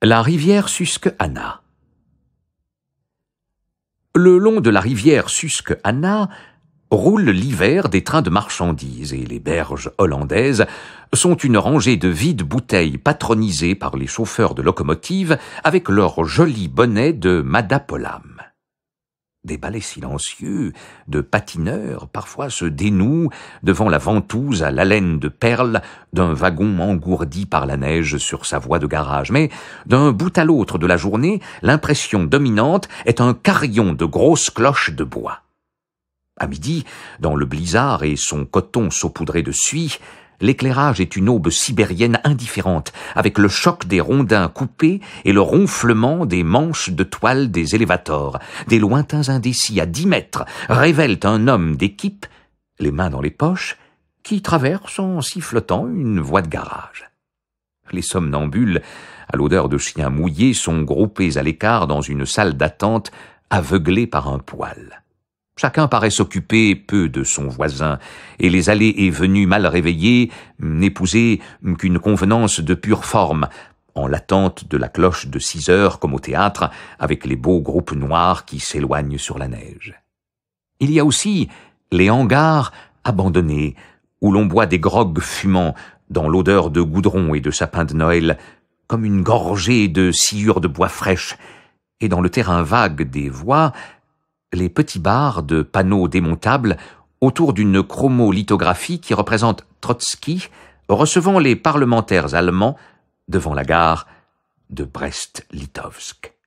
La rivière Susquehanna. Le long de la rivière Susquehanna roule l'hiver des trains de marchandises et les berges hollandaises sont une rangée de vides bouteilles patronisées par les chauffeurs de locomotives avec leurs jolis bonnets de madapolam. Des balais silencieux, de patineurs, parfois se dénouent devant la ventouse à l'haleine de perles d'un wagon engourdi par la neige sur sa voie de garage. Mais, d'un bout à l'autre de la journée, l'impression dominante est un carillon de grosses cloches de bois. À midi, dans le blizzard et son coton saupoudré de suie, L'éclairage est une aube sibérienne indifférente, avec le choc des rondins coupés et le ronflement des manches de toile des élévators. Des lointains indécis à dix mètres révèlent un homme d'équipe, les mains dans les poches, qui traverse en sifflotant une voie de garage. Les somnambules, à l'odeur de chiens mouillés, sont groupés à l'écart dans une salle d'attente aveuglée par un poêle. Chacun paraît s'occuper peu de son voisin, et les allées et venues mal réveillées n'épousaient qu'une convenance de pure forme, en l'attente de la cloche de six heures comme au théâtre, avec les beaux groupes noirs qui s'éloignent sur la neige. Il y a aussi les hangars abandonnés, où l'on boit des grogues fumants, dans l'odeur de goudron et de sapin de Noël, comme une gorgée de sciure de bois fraîche, et dans le terrain vague des voies, les petits bars de panneaux démontables autour d'une chromolithographie qui représente Trotsky recevant les parlementaires allemands devant la gare de Brest-Litovsk.